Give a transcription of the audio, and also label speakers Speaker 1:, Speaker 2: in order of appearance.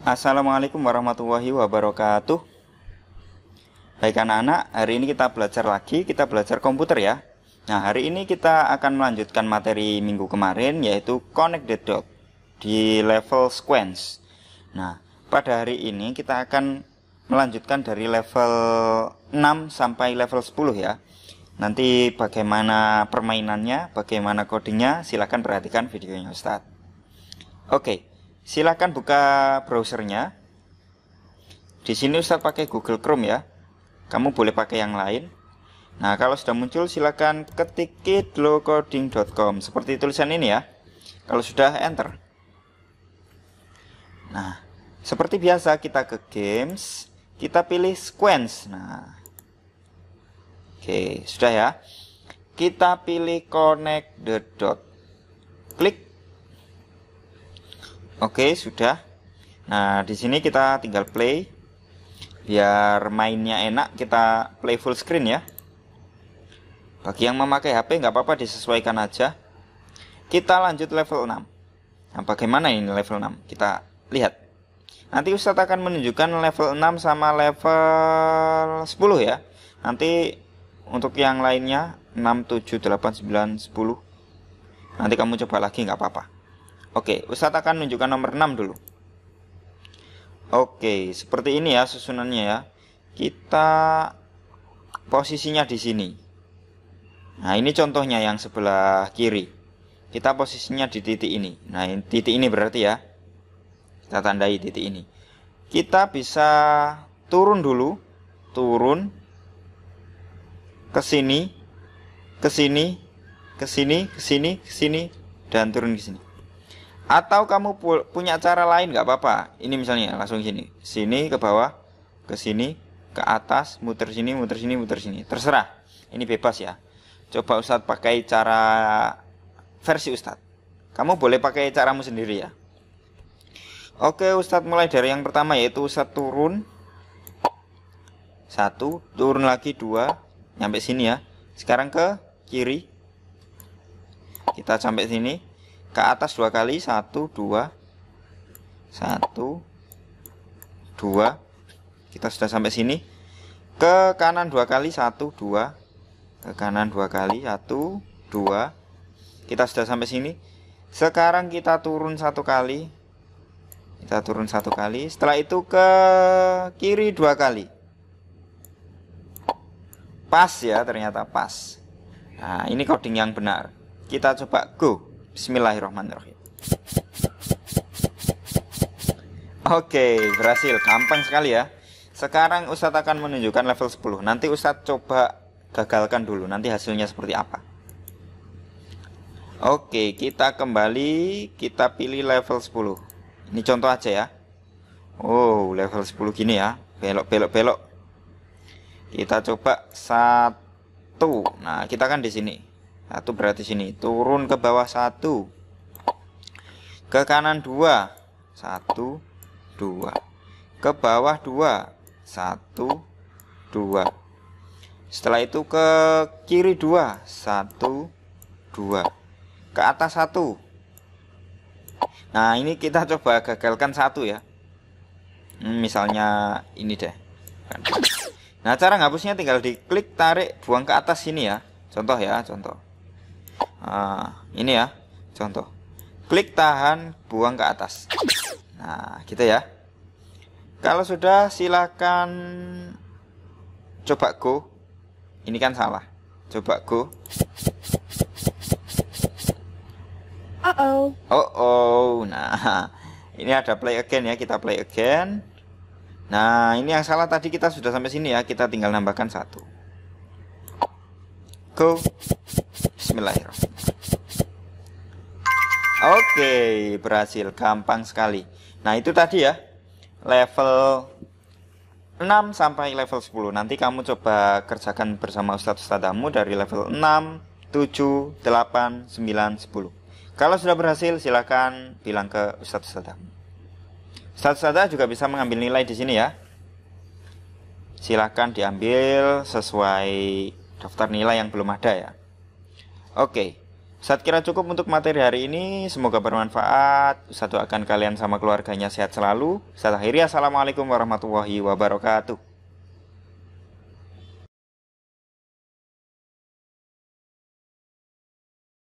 Speaker 1: Assalamualaikum warahmatullahi wabarakatuh Baik anak-anak, hari ini kita belajar lagi, kita belajar komputer ya Nah hari ini kita akan melanjutkan materi minggu kemarin yaitu Connect the Dot di level Sequence Nah pada hari ini kita akan melanjutkan dari level 6 sampai level 10 ya Nanti bagaimana permainannya, bagaimana codingnya, silahkan perhatikan videonya Ustadz Oke, okay. Silahkan buka browsernya. Di sini Ustadz pakai Google Chrome ya. Kamu boleh pakai yang lain. Nah, kalau sudah muncul silahkan ketik kidlowcoding.com seperti tulisan ini ya. Kalau sudah enter. Nah, seperti biasa kita ke games, kita pilih sequence. Nah. Oke, sudah ya. Kita pilih connect the dot. Klik Oke, sudah. Nah, di sini kita tinggal play. Biar mainnya enak, kita play full screen ya. Bagi yang memakai HP nggak apa-apa disesuaikan aja. Kita lanjut level 6. Nah, bagaimana ini level 6? Kita lihat. Nanti Ustadz akan menunjukkan level 6 sama level 10 ya. Nanti untuk yang lainnya 6, 7, 8, 9, 10. Nanti kamu coba lagi nggak apa-apa. Oke, Ustadz akan menunjukkan nomor 6 dulu. Oke, seperti ini ya susunannya ya. Kita posisinya di sini. Nah, ini contohnya yang sebelah kiri. Kita posisinya di titik ini. Nah, titik ini berarti ya. Kita tandai titik ini. Kita bisa turun dulu, turun ke sini, ke sini, ke sini, ke sini, ke sini dan turun ke sini. Atau kamu pu punya cara lain nggak apa-apa. Ini misalnya langsung sini, sini ke bawah, ke sini, ke atas, muter sini, muter sini, muter sini. Terserah. Ini bebas ya. Coba Ustadz pakai cara versi Ustadz. Kamu boleh pakai caramu sendiri ya. Oke Ustadz mulai dari yang pertama yaitu Ustadz turun satu turun lagi dua nyampe sini ya sekarang ke kiri kita sampai sini ke atas dua kali satu dua satu dua kita sudah sampai sini ke kanan dua kali satu dua ke kanan dua kali satu dua kita sudah sampai sini sekarang kita turun satu kali kita turun satu kali setelah itu ke kiri dua kali pas ya ternyata pas nah ini coding yang benar kita coba go Bismillahirrahmanirrahim. Oke, berhasil. Gampang sekali ya. Sekarang Ustadz akan menunjukkan level 10. Nanti Ustadz coba gagalkan dulu. Nanti hasilnya seperti apa. Oke, kita kembali. Kita pilih level 10. Ini contoh aja ya. Oh, level 10 gini ya. Belok, belok, belok. Kita coba satu. Nah, kita kan di sini satu berarti sini turun ke bawah satu ke kanan dua satu dua ke bawah dua satu dua setelah itu ke kiri dua satu dua ke atas satu nah ini kita coba gagalkan satu ya hmm, misalnya ini deh nah cara ngapusnya tinggal diklik tarik buang ke atas sini ya contoh ya contoh Nah, ini ya contoh. Klik tahan, buang ke atas. Nah, gitu ya. Kalau sudah silakan coba go. Ini kan salah. Coba go. Uh oh. Oh oh. Nah, ini ada play again ya. Kita play again. Nah, ini yang salah tadi kita sudah sampai sini ya. Kita tinggal nambahkan satu. Go. Bismillahirrahmanirrahim. Oke, berhasil. Gampang sekali. Nah, itu tadi ya. Level 6 sampai level 10. Nanti kamu coba kerjakan bersama Ustadz Ustadzamu dari level 6, 7, 8, 9, 10. Kalau sudah berhasil, silakan bilang ke Ustadz Ustadzamu. Ustadz Ustadzah juga bisa mengambil nilai di sini ya. Silakan diambil sesuai daftar nilai yang belum ada ya. Oke, saat kira cukup untuk materi hari ini. Semoga bermanfaat. Satu akan kalian sama keluarganya sehat selalu. Saat akhirnya, Assalamualaikum warahmatullahi wabarakatuh.